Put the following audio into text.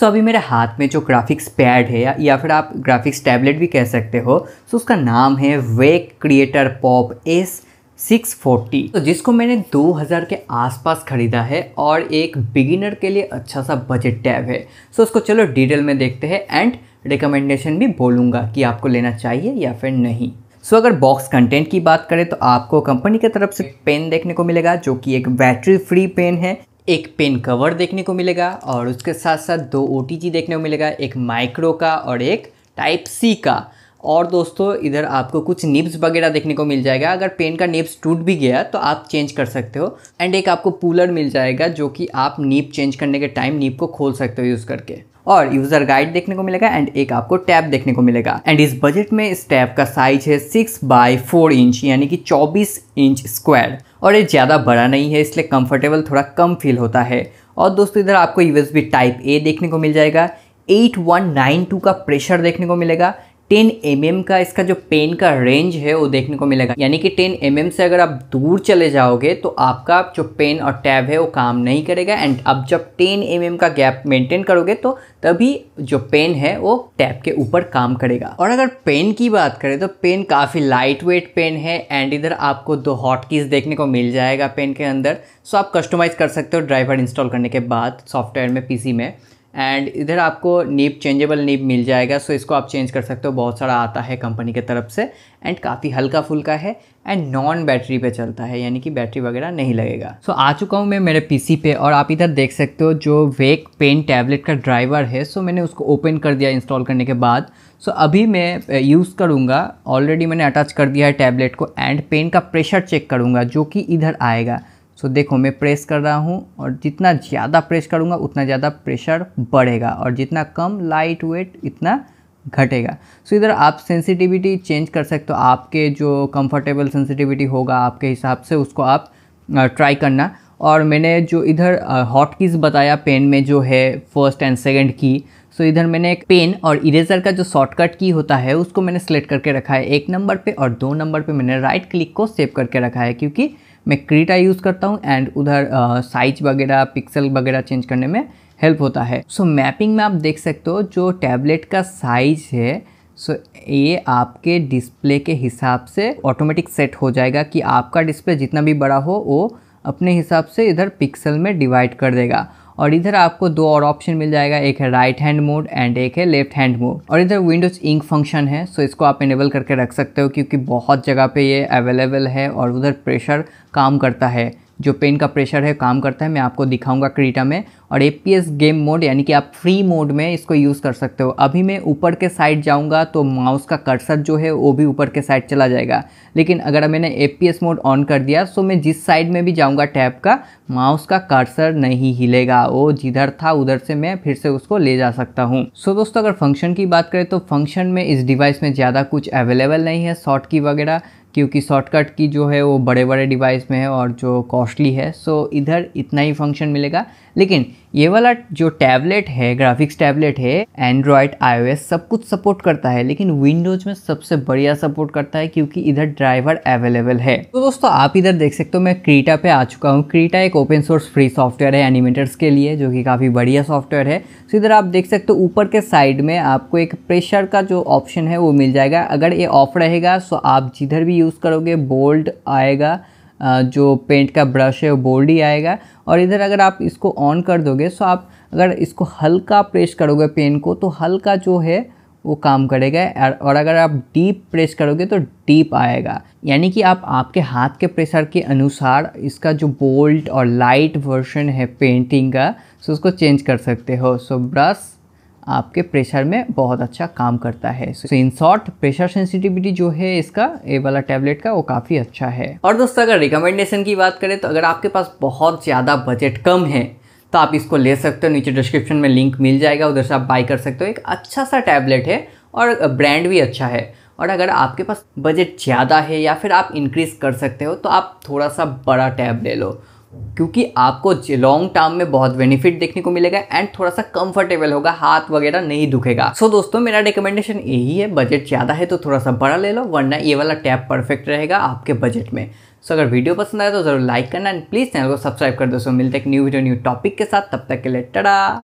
सो अभी मेरे हाथ में जो ग्राफिक्स पैड है या, या फिर आप ग्राफिक्स टैबलेट भी कह सकते हो सो उसका नाम है वेक क्रिएटर पॉप एस 640 तो जिसको मैंने 2000 के आसपास ख़रीदा है और एक बिगिनर के लिए अच्छा सा बजट टैब है सो उसको चलो डिटेल में देखते हैं एंड रिकमेंडेशन भी बोलूँगा कि आपको लेना चाहिए या फिर नहीं सो so, अगर बॉक्स कंटेंट की बात करें तो आपको कंपनी की तरफ से पेन देखने को मिलेगा जो कि एक बैटरी फ्री पेन है एक पेन कवर देखने को मिलेगा और उसके साथ साथ दो ओ देखने को मिलेगा एक माइक्रो का और एक टाइप सी का और दोस्तों इधर आपको कुछ निब्स वगैरह देखने को मिल जाएगा अगर पेन का निब्स टूट भी गया तो आप चेंज कर सकते हो एंड एक आपको पूलर मिल जाएगा जो कि आप नीब चेंज करने के टाइम नीब को खोल सकते हो यूज़ करके और यूजर गाइड देखने को मिलेगा एंड एक आपको टैब देखने को मिलेगा एंड इस बजट में इस टैब का साइज है सिक्स बाई फोर इंच यानी कि चौबीस इंच स्क्वायर और ये ज़्यादा बड़ा नहीं है इसलिए कंफर्टेबल थोड़ा कम फील होता है और दोस्तों इधर आपको यूएसबी टाइप ए देखने को मिल जाएगा एट का प्रेशर देखने को मिलेगा टेन एम mm का इसका जो पेन का रेंज है वो देखने को मिलेगा यानी कि टेन एम mm से अगर आप दूर चले जाओगे तो आपका जो पेन और टैब है वो काम नहीं करेगा एंड अब जब टेन एम mm का गैप मेंटेन करोगे तो तभी जो पेन है वो टैब के ऊपर काम करेगा और अगर पेन की बात करें तो पेन काफ़ी लाइट वेट पेन है एंड इधर आपको दो हॉट कीज़ देखने को मिल जाएगा पेन के अंदर सो आप कस्टमाइज़ कर सकते हो ड्राइवर इंस्टॉल करने के बाद सॉफ्टवेयर में पीसी में एंड इधर आपको नीब चेंजेबल नीब मिल जाएगा सो इसको आप चेंज कर सकते हो बहुत सारा आता है कंपनी के तरफ से एंड काफ़ी हल्का फुल्का है एंड नॉन बैटरी पे चलता है यानी कि बैटरी वगैरह नहीं लगेगा सो so, आ चुका हूँ मैं मेरे पीसी पे और आप इधर देख सकते हो जो वेक पेन टैबलेट का ड्राइवर है सो so मैंने उसको ओपन कर दिया इंस्टॉल करने के बाद सो so, अभी मैं यूज़ करूँगा ऑलरेडी मैंने अटैच कर दिया है टैबलेट को एंड पेन का प्रेशर चेक करूँगा जो कि इधर आएगा सो देखो मैं प्रेस कर रहा हूँ और जितना ज़्यादा प्रेस करूँगा उतना ज़्यादा प्रेशर बढ़ेगा और जितना कम लाइट वेट इतना घटेगा सो इधर आप सेंसिटिविटी चेंज कर सकते हो आपके जो कंफर्टेबल सेंसिटिविटी होगा आपके हिसाब से उसको आप ट्राई करना और मैंने जो इधर हॉट कीज बताया पेन में जो है फर्स्ट एंड सेकंड की सो इधर मैंने एक पेन और इरेजर का जो शॉर्टकट की होता है उसको मैंने सेलेक्ट करके रखा है एक नंबर पे और दो नंबर पे मैंने राइट क्लिक को सेव करके रखा है क्योंकि मैं क्रीटा यूज़ करता हूँ एंड उधर साइज वगैरह पिक्सल वगैरह चेंज करने में हेल्प होता है सो so, मैपिंग में आप देख सकते हो जो टैबलेट का साइज है सो so, ये आपके डिस्प्ले के हिसाब से ऑटोमेटिक सेट हो जाएगा कि आपका डिस्प्ले जितना भी बड़ा हो वो अपने हिसाब से इधर पिक्सल में डिवाइड कर देगा और इधर आपको दो और ऑप्शन मिल जाएगा एक है राइट हैंड मोड एंड एक है लेफ्ट हैंड मोड और इधर विंडोज इंक फंक्शन है सो इसको आप इनेबल करके रख सकते हो क्योंकि बहुत जगह पे ये अवेलेबल है और उधर प्रेशर काम करता है जो पेन का प्रेशर है काम करता है मैं आपको दिखाऊंगा क्रीटा में और ए गेम मोड यानी कि आप फ्री मोड में इसको यूज़ कर सकते हो अभी मैं ऊपर के साइड जाऊंगा तो माउस का कर्सर जो है वो भी ऊपर के साइड चला जाएगा लेकिन अगर मैंने ए मोड ऑन कर दिया तो मैं जिस साइड में भी जाऊंगा टैब का माउस का कर्सर नहीं हिलेगा वो जिधर था उधर से मैं फिर से उसको ले जा सकता हूँ सो दोस्तों अगर फंक्शन की बात करें तो फंक्शन में इस डिवाइस में ज़्यादा कुछ अवेलेबल नहीं है शॉर्ट की वगैरह क्योंकि शॉर्टकट की जो है वो बड़े बड़े डिवाइस में है और जो कॉस्टली है सो इधर इतना ही फंक्शन मिलेगा लेकिन ये वाला जो टैबलेट है ग्राफिक्स टैबलेट है एंड्रॉयड आईओएस सब कुछ सपोर्ट करता है लेकिन विंडोज़ में सबसे बढ़िया सपोर्ट करता है क्योंकि इधर ड्राइवर अवेलेबल है तो दोस्तों आप इधर देख सकते हो मैं क्रीटा पे आ चुका हूँ क्रीटा एक ओपन सोर्स फ्री सॉफ्टवेयर है एनिमेटर्स के लिए जो कि काफ़ी बढ़िया सॉफ्टवेयर है तो इधर आप देख सकते हो ऊपर के साइड में आपको एक प्रेशर का जो ऑप्शन है वो मिल जाएगा अगर ये ऑफ रहेगा सो आप जिधर भी यूज़ करोगे बोल्ड आएगा जो पेंट का ब्रश है वो बोल्ड ही आएगा और इधर अगर आप इसको ऑन कर दोगे सो आप अगर इसको हल्का प्रेस करोगे पेन को तो हल्का जो है वो काम करेगा और अगर आप डीप प्रेस करोगे तो डीप आएगा यानी कि आप आपके हाथ के प्रेशर के अनुसार इसका जो बोल्ड और लाइट वर्शन है पेंटिंग का सो उसको चेंज कर सकते हो सो ब्रश आपके प्रेशर में बहुत अच्छा काम करता है so in short pressure sensitivity जो है इसका ए वाला टैबलेट का वो काफ़ी अच्छा है और दोस्तों अगर रिकमेंडेशन की बात करें तो अगर आपके पास बहुत ज़्यादा बजट कम है तो आप इसको ले सकते हो नीचे डिस्क्रिप्शन में लिंक मिल जाएगा उधर से आप बाई कर सकते हो एक अच्छा सा टैबलेट है और ब्रांड भी अच्छा है और अगर आपके पास बजट ज़्यादा है या फिर आप इंक्रीज़ कर सकते हो तो आप थोड़ा सा बड़ा टैब ले लो क्योंकि आपको लॉन्ग टर्म में बहुत बेनिफिट देखने को मिलेगा एंड थोड़ा सा कंफर्टेबल होगा हाथ वगैरह नहीं दुखेगा सो so, दोस्तों मेरा रिकमेंडेशन यही है बजट ज़्यादा है तो थोड़ा सा बड़ा ले लो वरना ये वाला टैब परफेक्ट रहेगा आपके बजट में सो so, अगर वीडियो पसंद आए तो ज़रूर लाइक करना एंड प्लीज़ चैनल को सब्सक्राइब कर दो सो मिलते न्यू वीडियो न्यू टॉपिक के साथ तब तक के लिए टड़ा